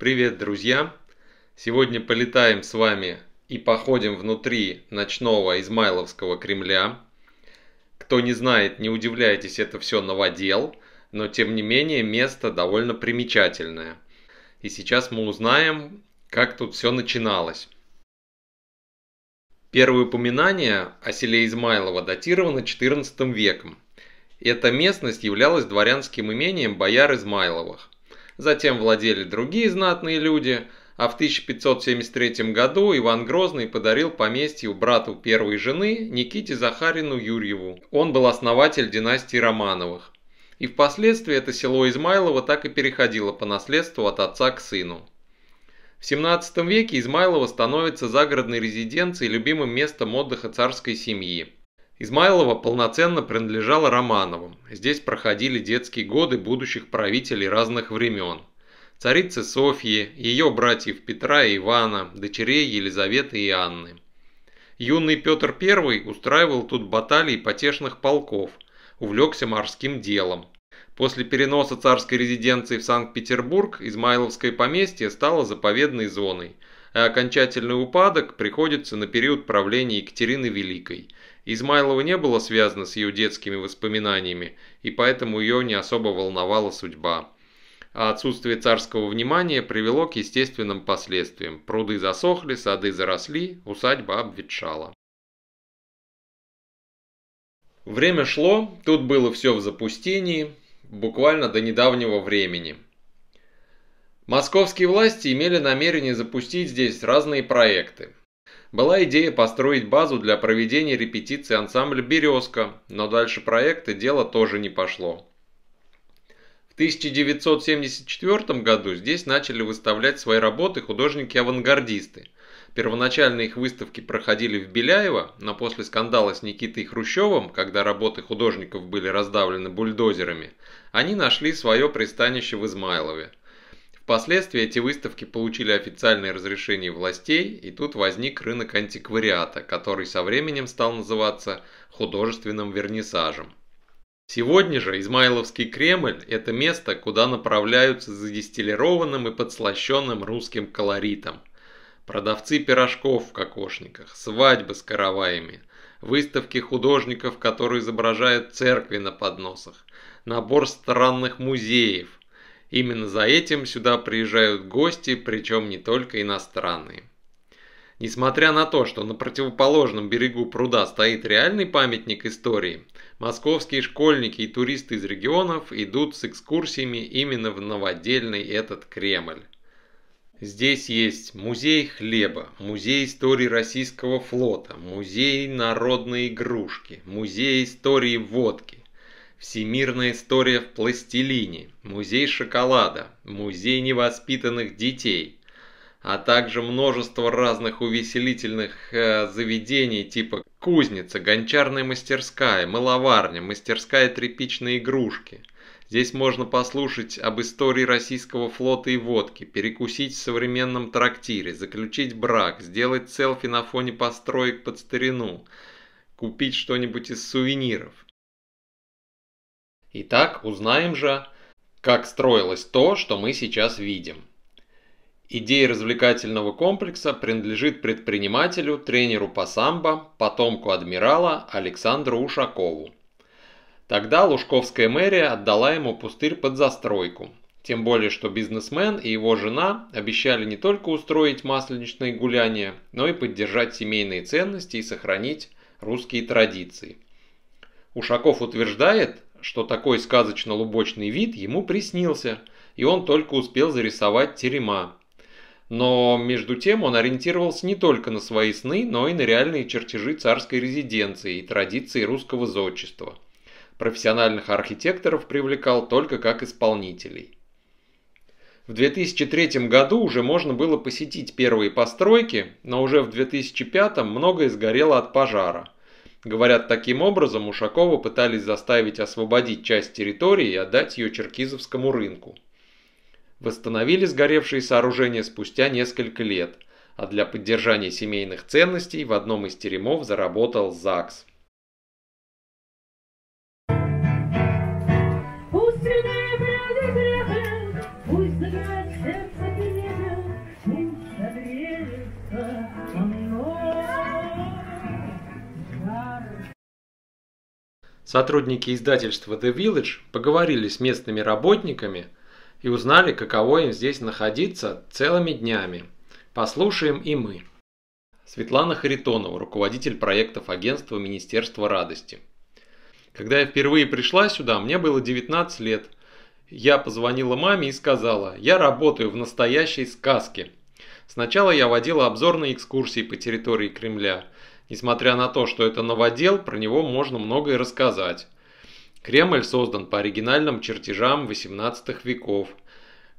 Привет, друзья! Сегодня полетаем с вами и походим внутри ночного Измайловского Кремля. Кто не знает, не удивляйтесь, это все новодел, но тем не менее место довольно примечательное. И сейчас мы узнаем, как тут все начиналось. Первое упоминание о селе Измайлово датировано XIV веком. Эта местность являлась дворянским имением бояр Измайловых – затем владели другие знатные люди, а в 1573 году Иван Грозный подарил поместье у брату первой жены Никите Захарину Юрьеву. Он был основатель династии Романовых. И впоследствии это село Измайлово так и переходило по наследству от отца к сыну. В 17 веке Измайлово становится загородной резиденцией и любимым местом отдыха царской семьи. Измайлова полноценно принадлежала Романовым. Здесь проходили детские годы будущих правителей разных времен. Царицы Софьи, ее братьев Петра и Ивана, дочерей Елизаветы и Анны. Юный Петр I устраивал тут баталии потешных полков, увлекся морским делом. После переноса царской резиденции в Санкт-Петербург Измайловское поместье стало заповедной зоной, а окончательный упадок приходится на период правления Екатерины Великой – Измайлова не было связано с ее детскими воспоминаниями, и поэтому ее не особо волновала судьба. А отсутствие царского внимания привело к естественным последствиям. Пруды засохли, сады заросли, усадьба обветшала. Время шло, тут было все в запустении, буквально до недавнего времени. Московские власти имели намерение запустить здесь разные проекты. Была идея построить базу для проведения репетиций ансамбля «Березка», но дальше проекта дело тоже не пошло. В 1974 году здесь начали выставлять свои работы художники-авангардисты. Первоначально их выставки проходили в Беляево, но после скандала с Никитой Хрущевым, когда работы художников были раздавлены бульдозерами, они нашли свое пристанище в Измайлове. Впоследствии эти выставки получили официальное разрешение властей, и тут возник рынок антиквариата, который со временем стал называться художественным вернисажем. Сегодня же Измайловский Кремль – это место, куда направляются за дистиллированным и подслащенным русским колоритом. Продавцы пирожков в кокошниках, свадьбы с караваями, выставки художников, которые изображают церкви на подносах, набор странных музеев, Именно за этим сюда приезжают гости, причем не только иностранные. Несмотря на то, что на противоположном берегу пруда стоит реальный памятник истории, московские школьники и туристы из регионов идут с экскурсиями именно в новодельный этот Кремль. Здесь есть музей хлеба, музей истории российского флота, музей народной игрушки, музей истории водки, Всемирная история в пластилине, музей шоколада, музей невоспитанных детей, а также множество разных увеселительных э, заведений типа кузница, гончарная мастерская, мыловарня, мастерская тряпичной игрушки. Здесь можно послушать об истории российского флота и водки, перекусить в современном трактире, заключить брак, сделать селфи на фоне построек под старину, купить что-нибудь из сувениров – Итак, узнаем же, как строилось то, что мы сейчас видим. Идея развлекательного комплекса принадлежит предпринимателю, тренеру по самбо, потомку адмирала Александру Ушакову. Тогда Лужковская мэрия отдала ему пустырь под застройку. Тем более, что бизнесмен и его жена обещали не только устроить масленичные гуляния, но и поддержать семейные ценности и сохранить русские традиции. Ушаков утверждает, что такой сказочно-лубочный вид ему приснился, и он только успел зарисовать терема. Но между тем он ориентировался не только на свои сны, но и на реальные чертежи царской резиденции и традиции русского зодчества. Профессиональных архитекторов привлекал только как исполнителей. В 2003 году уже можно было посетить первые постройки, но уже в 2005 многое сгорело от пожара – Говорят, таким образом Ушакова пытались заставить освободить часть территории и отдать ее черкизовскому рынку. Восстановили сгоревшие сооружения спустя несколько лет, а для поддержания семейных ценностей в одном из теремов заработал ЗАГС. Пусть Сотрудники издательства The Village поговорили с местными работниками и узнали, каково им здесь находиться целыми днями. Послушаем и мы. Светлана Харитонова, руководитель проектов агентства Министерства радости. Когда я впервые пришла сюда, мне было 19 лет. Я позвонила маме и сказала, я работаю в настоящей сказке. Сначала я водила обзорные экскурсии по территории Кремля – Несмотря на то, что это новодел, про него можно многое рассказать. Кремль создан по оригинальным чертежам XVIII веков.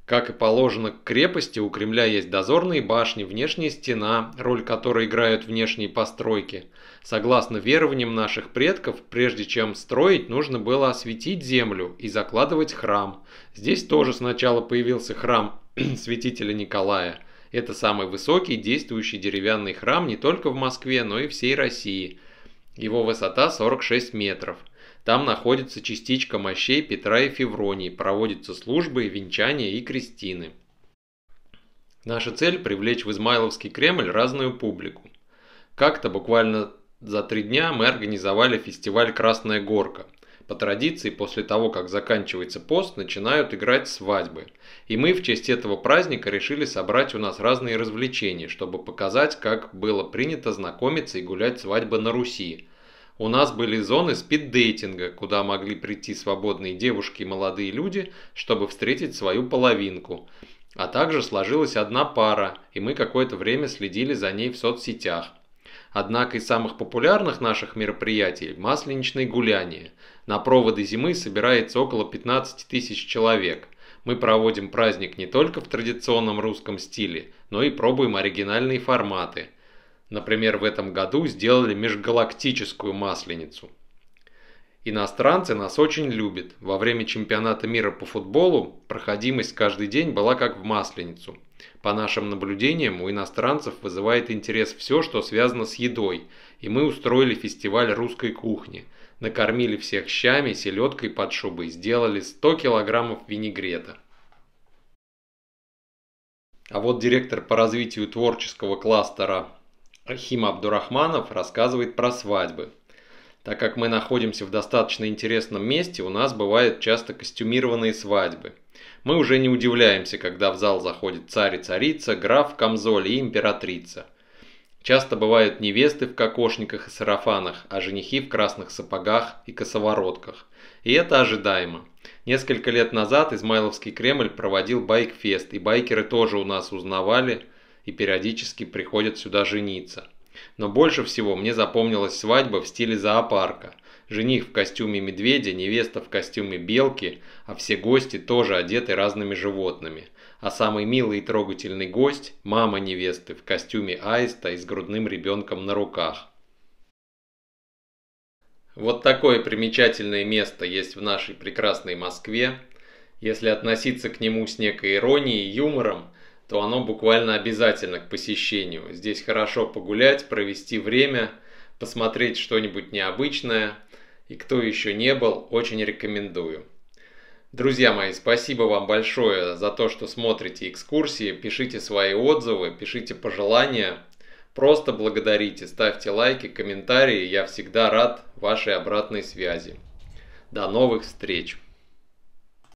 Как и положено к крепости, у Кремля есть дозорные башни, внешняя стена, роль которой играют внешние постройки. Согласно верованиям наших предков, прежде чем строить, нужно было осветить землю и закладывать храм. Здесь тоже сначала появился храм святителя Николая – это самый высокий действующий деревянный храм не только в Москве, но и всей России. Его высота 46 метров. Там находится частичка мощей Петра и Февронии, проводятся службы, венчания и крестины. Наша цель – привлечь в Измайловский Кремль разную публику. Как-то буквально за три дня мы организовали фестиваль «Красная горка», по традиции, после того, как заканчивается пост, начинают играть свадьбы. И мы в честь этого праздника решили собрать у нас разные развлечения, чтобы показать, как было принято знакомиться и гулять свадьбы на Руси. У нас были зоны спиддейтинга, куда могли прийти свободные девушки и молодые люди, чтобы встретить свою половинку. А также сложилась одна пара, и мы какое-то время следили за ней в соцсетях – Однако из самых популярных наших мероприятий – масленичные гуляния. На проводы зимы собирается около 15 тысяч человек. Мы проводим праздник не только в традиционном русском стиле, но и пробуем оригинальные форматы. Например, в этом году сделали межгалактическую масленицу. Иностранцы нас очень любят. Во время чемпионата мира по футболу проходимость каждый день была как в масленицу – по нашим наблюдениям, у иностранцев вызывает интерес все, что связано с едой, и мы устроили фестиваль русской кухни. Накормили всех щами, селедкой под шубой, сделали 100 килограммов винегрета. А вот директор по развитию творческого кластера Хим Абдурахманов рассказывает про свадьбы. Так как мы находимся в достаточно интересном месте, у нас бывают часто костюмированные свадьбы – мы уже не удивляемся, когда в зал заходит царь и царица, граф в камзоле и императрица. Часто бывают невесты в кокошниках и сарафанах, а женихи в красных сапогах и косоворотках. И это ожидаемо. Несколько лет назад Измайловский Кремль проводил байкфест, и байкеры тоже у нас узнавали и периодически приходят сюда жениться. Но больше всего мне запомнилась свадьба в стиле зоопарка. Жених в костюме медведя, невеста в костюме белки, а все гости тоже одеты разными животными. А самый милый и трогательный гость – мама невесты в костюме аиста и с грудным ребенком на руках. Вот такое примечательное место есть в нашей прекрасной Москве. Если относиться к нему с некой иронией и юмором, то оно буквально обязательно к посещению. Здесь хорошо погулять, провести время, посмотреть что-нибудь необычное – и кто еще не был, очень рекомендую. Друзья мои, спасибо вам большое за то, что смотрите экскурсии, пишите свои отзывы, пишите пожелания. Просто благодарите, ставьте лайки, комментарии, я всегда рад вашей обратной связи. До новых встреч!